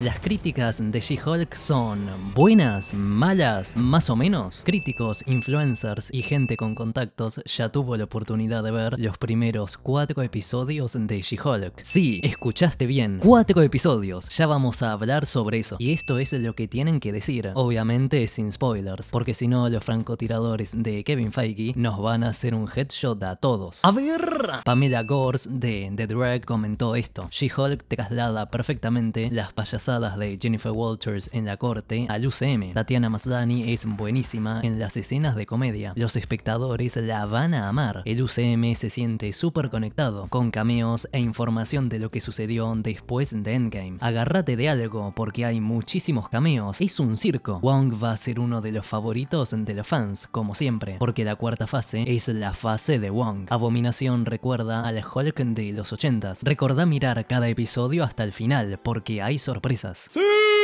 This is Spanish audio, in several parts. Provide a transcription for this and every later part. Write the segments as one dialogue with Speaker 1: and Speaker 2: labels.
Speaker 1: Las críticas de She-Hulk son buenas, malas, más o menos. Críticos, influencers y gente con contactos ya tuvo la oportunidad de ver los primeros cuatro episodios de She-Hulk. Sí, escuchaste bien, cuatro episodios, ya vamos a hablar sobre eso. Y esto es lo que tienen que decir, obviamente sin spoilers, porque si no los francotiradores de Kevin Feige nos van a hacer un headshot a todos. A ver, Pamela Gores de The Drag comentó esto, She-Hulk traslada perfectamente las payasadas de Jennifer Walters en la corte al UCM. Tatiana Maslany es buenísima en las escenas de comedia. Los espectadores la van a amar. El UCM se siente súper conectado, con cameos e información de lo que sucedió después de Endgame. Agárrate de algo porque hay muchísimos cameos. Es un circo. Wong va a ser uno de los favoritos de los fans, como siempre, porque la cuarta fase es la fase de Wong. Abominación recuerda al Hulk de los 80s. Recordá mirar cada episodio hasta el final porque hay sorpresas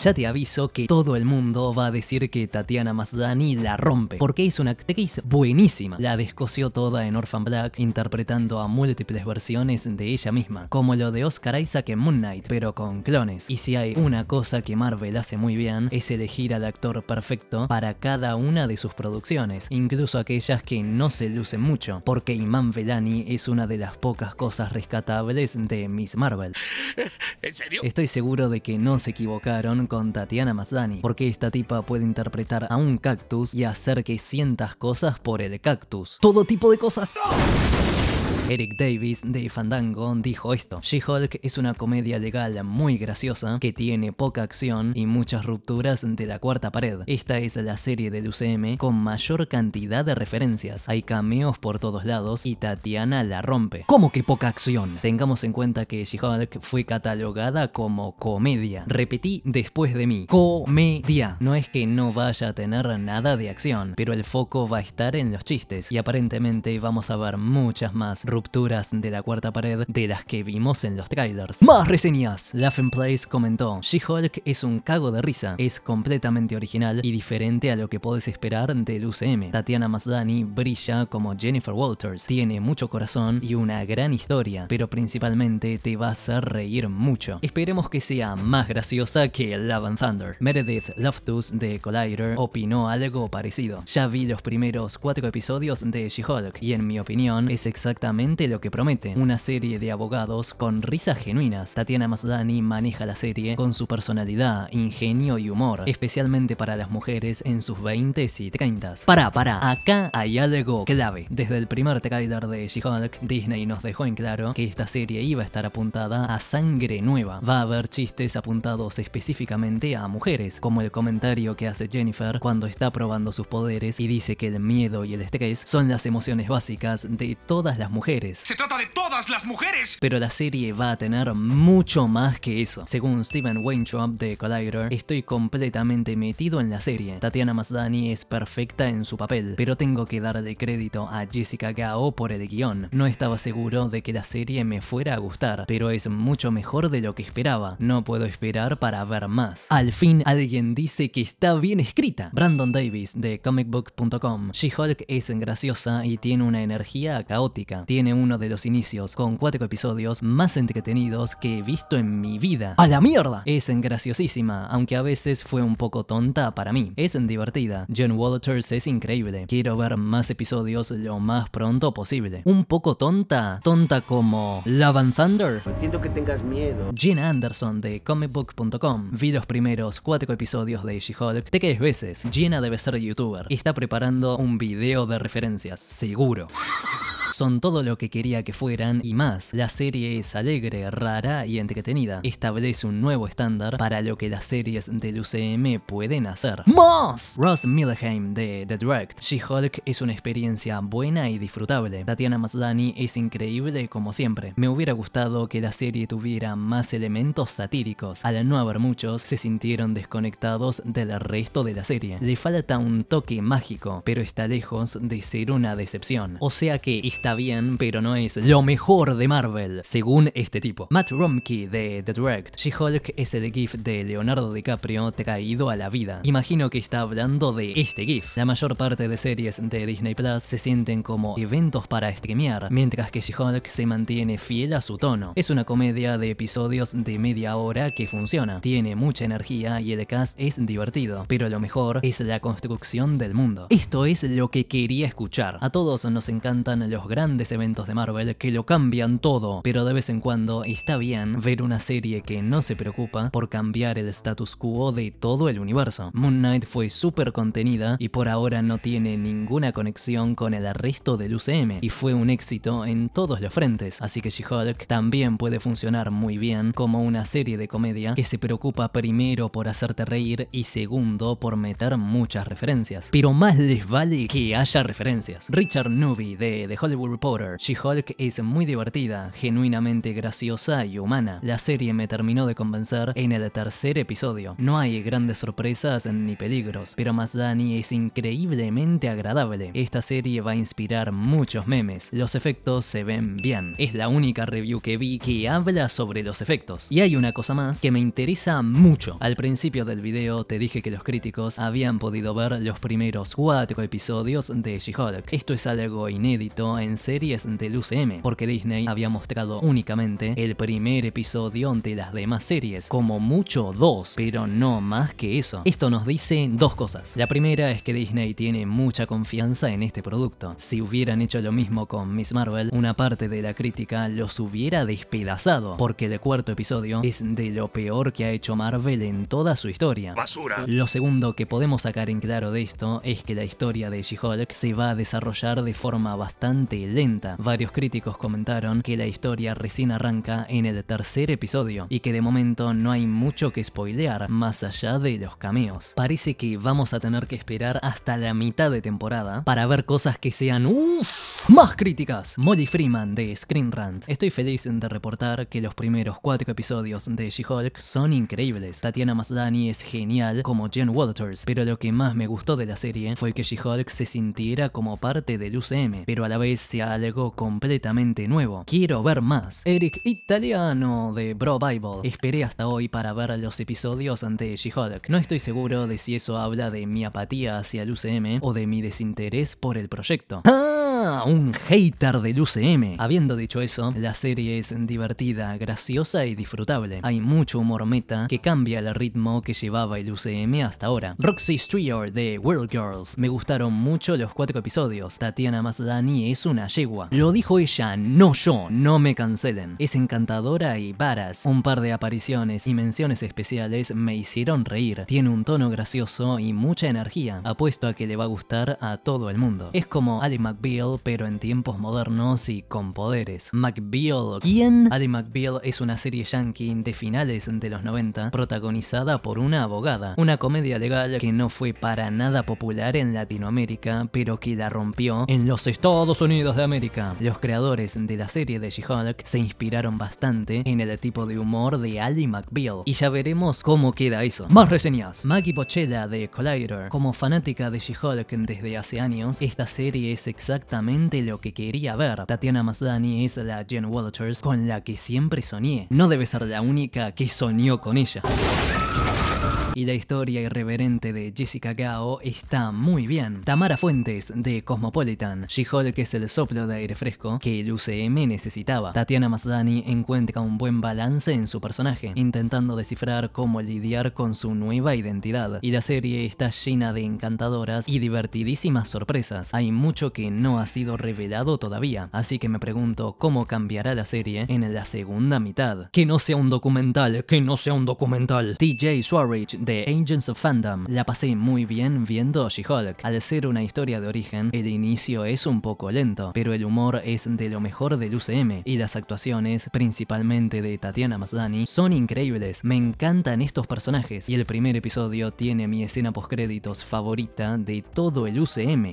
Speaker 1: ya te aviso que todo el mundo va a decir que Tatiana Mazdani la rompe, porque es una actriz buenísima. La descoció toda en Orphan Black, interpretando a múltiples versiones de ella misma, como lo de Oscar Isaac en Moon Knight, pero con clones. Y si hay una cosa que Marvel hace muy bien, es elegir al actor perfecto para cada una de sus producciones, incluso aquellas que no se lucen mucho, porque Iman Velani es una de las pocas cosas rescatables de Miss Marvel. ¿En serio? Estoy seguro de que no se equivocaron con Tatiana Mazdani, porque esta tipa puede interpretar a un cactus y hacer que sientas cosas por el cactus. Todo tipo de cosas. Eric Davis de Fandango dijo esto, She-Hulk es una comedia legal muy graciosa que tiene poca acción y muchas rupturas de la cuarta pared. Esta es la serie del UCM con mayor cantidad de referencias, hay cameos por todos lados y Tatiana la rompe. ¿Cómo que poca acción? Tengamos en cuenta que She-Hulk fue catalogada como comedia. Repetí después de mí, comedia. No es que no vaya a tener nada de acción, pero el foco va a estar en los chistes y aparentemente vamos a ver muchas más rupturas de la cuarta pared de las que vimos en los trailers. Más reseñas. Laugh Place comentó, She-Hulk es un cago de risa, es completamente original y diferente a lo que puedes esperar del UCM. Tatiana Maslany brilla como Jennifer Walters, tiene mucho corazón y una gran historia, pero principalmente te vas a reír mucho. Esperemos que sea más graciosa que Love and Thunder. Meredith Loftus de Collider opinó algo parecido. Ya vi los primeros cuatro episodios de She-Hulk y en mi opinión es exactamente lo que promete, una serie de abogados con risas genuinas. Tatiana Maslany maneja la serie con su personalidad, ingenio y humor, especialmente para las mujeres en sus 20 y 30 Para para acá hay algo clave. Desde el primer trailer de She-Hulk, Disney nos dejó en claro que esta serie iba a estar apuntada a sangre nueva. Va a haber chistes apuntados específicamente a mujeres, como el comentario que hace Jennifer cuando está probando sus poderes y dice que el miedo y el estrés son las emociones básicas de todas las mujeres se trata de todas las mujeres. Pero la serie va a tener mucho más que eso. Según Steven Weintraub de Collider, estoy completamente metido en la serie. Tatiana Maslany es perfecta en su papel, pero tengo que darle crédito a Jessica Gao por el guión. No estaba seguro de que la serie me fuera a gustar, pero es mucho mejor de lo que esperaba. No puedo esperar para ver más. Al fin alguien dice que está bien escrita. Brandon Davis de comicbook.com. She-Hulk es graciosa y tiene una energía caótica tiene uno de los inicios con cuatro episodios más entretenidos que he visto en mi vida. ¡A la mierda! Es graciosísima, aunque a veces fue un poco tonta para mí. Es divertida. Jen Walters es increíble. Quiero ver más episodios lo más pronto posible. Un poco tonta, tonta como Love and Thunder. Entiendo que tengas miedo. Gina Anderson de comicbook.com. Vi los primeros cuatro episodios de She-Hulk Te quedes veces. Gina debe ser youtuber. Está preparando un video de referencias, seguro. Son todo lo que quería que fueran y más. La serie es alegre, rara y entretenida. Establece un nuevo estándar para lo que las series del UCM pueden hacer. ¡Más! Ross Milheim de The Direct. She-Hulk es una experiencia buena y disfrutable. Tatiana Maslany es increíble como siempre. Me hubiera gustado que la serie tuviera más elementos satíricos. Al no haber muchos, se sintieron desconectados del resto de la serie. Le falta un toque mágico, pero está lejos de ser una decepción. O sea que está bien, pero no es lo mejor de Marvel, según este tipo. Matt Romke de The Direct. She-Hulk es el GIF de Leonardo DiCaprio traído a la vida. Imagino que está hablando de este GIF. La mayor parte de series de Disney Plus se sienten como eventos para streamear, mientras que She-Hulk se mantiene fiel a su tono. Es una comedia de episodios de media hora que funciona. Tiene mucha energía y el cast es divertido, pero lo mejor es la construcción del mundo. Esto es lo que quería escuchar. A todos nos encantan los grandes eventos de Marvel que lo cambian todo, pero de vez en cuando está bien ver una serie que no se preocupa por cambiar el status quo de todo el universo. Moon Knight fue súper contenida y por ahora no tiene ninguna conexión con el resto del UCM, y fue un éxito en todos los frentes, así que She-Hulk también puede funcionar muy bien como una serie de comedia que se preocupa primero por hacerte reír y segundo por meter muchas referencias. Pero más les vale que haya referencias. Richard Newby de The Hulk Reporter. She-Hulk es muy divertida, genuinamente graciosa y humana. La serie me terminó de convencer en el tercer episodio. No hay grandes sorpresas ni peligros, pero Mazdani es increíblemente agradable. Esta serie va a inspirar muchos memes. Los efectos se ven bien. Es la única review que vi que habla sobre los efectos. Y hay una cosa más que me interesa mucho. Al principio del video te dije que los críticos habían podido ver los primeros cuatro episodios de She-Hulk. Esto es algo inédito en series del UCM, porque Disney había mostrado únicamente el primer episodio de las demás series, como mucho dos, pero no más que eso. Esto nos dice dos cosas. La primera es que Disney tiene mucha confianza en este producto. Si hubieran hecho lo mismo con Miss Marvel, una parte de la crítica los hubiera despedazado, porque el cuarto episodio es de lo peor que ha hecho Marvel en toda su historia. Basura. Lo segundo que podemos sacar en claro de esto es que la historia de She-Hulk se va a desarrollar de forma bastante lenta. Varios críticos comentaron que la historia recién arranca en el tercer episodio y que de momento no hay mucho que spoilear más allá de los cameos. Parece que vamos a tener que esperar hasta la mitad de temporada para ver cosas que sean uff, más críticas. Molly Freeman de Screen Estoy feliz de reportar que los primeros cuatro episodios de She-Hulk son increíbles. Tatiana Maslany es genial como Jen Walters, pero lo que más me gustó de la serie fue que She-Hulk se sintiera como parte del UCM, pero a la vez sea algo completamente nuevo. Quiero ver más. Eric Italiano de Bro Bible. Esperé hasta hoy para ver los episodios ante She-Hulk. No estoy seguro de si eso habla de mi apatía hacia el UCM o de mi desinterés por el proyecto. ¡Ah! un hater del UCM. Habiendo dicho eso, la serie es divertida, graciosa y disfrutable. Hay mucho humor meta que cambia el ritmo que llevaba el UCM hasta ahora. Roxy Strier de World Girls. Me gustaron mucho los cuatro episodios. Tatiana Maslany es una yegua. Lo dijo ella, no yo, no me cancelen. Es encantadora y varas. Un par de apariciones y menciones especiales me hicieron reír. Tiene un tono gracioso y mucha energía. Apuesto a que le va a gustar a todo el mundo. Es como Ali McBeal, pero en tiempos modernos y con poderes. McBeal, ¿quién? Ally McBeal es una serie yankee de finales de los 90, protagonizada por una abogada, una comedia legal que no fue para nada popular en Latinoamérica, pero que la rompió en los Estados Unidos de América. Los creadores de la serie de She-Hulk se inspiraron bastante en el tipo de humor de Ally McBeal, y ya veremos cómo queda eso. Más reseñas. Maggie Pochella de Collider, como fanática de She-Hulk desde hace años, esta serie es exactamente lo que quería ver. Tatiana Maslany es la Jen Walters con la que siempre soñé. No debe ser la única que soñó con ella y la historia irreverente de Jessica Gao está muy bien. Tamara Fuentes de Cosmopolitan, She-Hulk es el soplo de aire fresco que el UCM necesitaba. Tatiana Maslany encuentra un buen balance en su personaje, intentando descifrar cómo lidiar con su nueva identidad. Y la serie está llena de encantadoras y divertidísimas sorpresas. Hay mucho que no ha sido revelado todavía, así que me pregunto cómo cambiará la serie en la segunda mitad. Que no sea un documental, que no sea un documental. TJ Suarez The Agents of Fandom. La pasé muy bien viendo She-Hulk. Al ser una historia de origen, el inicio es un poco lento, pero el humor es de lo mejor del UCM y las actuaciones, principalmente de Tatiana Mazdani, son increíbles. Me encantan estos personajes y el primer episodio tiene mi escena post-créditos favorita de todo el UCM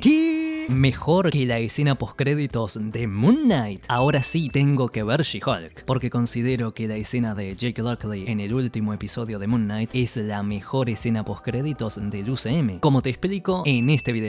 Speaker 1: mejor que la escena postcréditos de Moon Knight, ahora sí tengo que ver She-Hulk, porque considero que la escena de Jake Lockley en el último episodio de Moon Knight es la mejor escena postcréditos del UCM, como te explico en este video.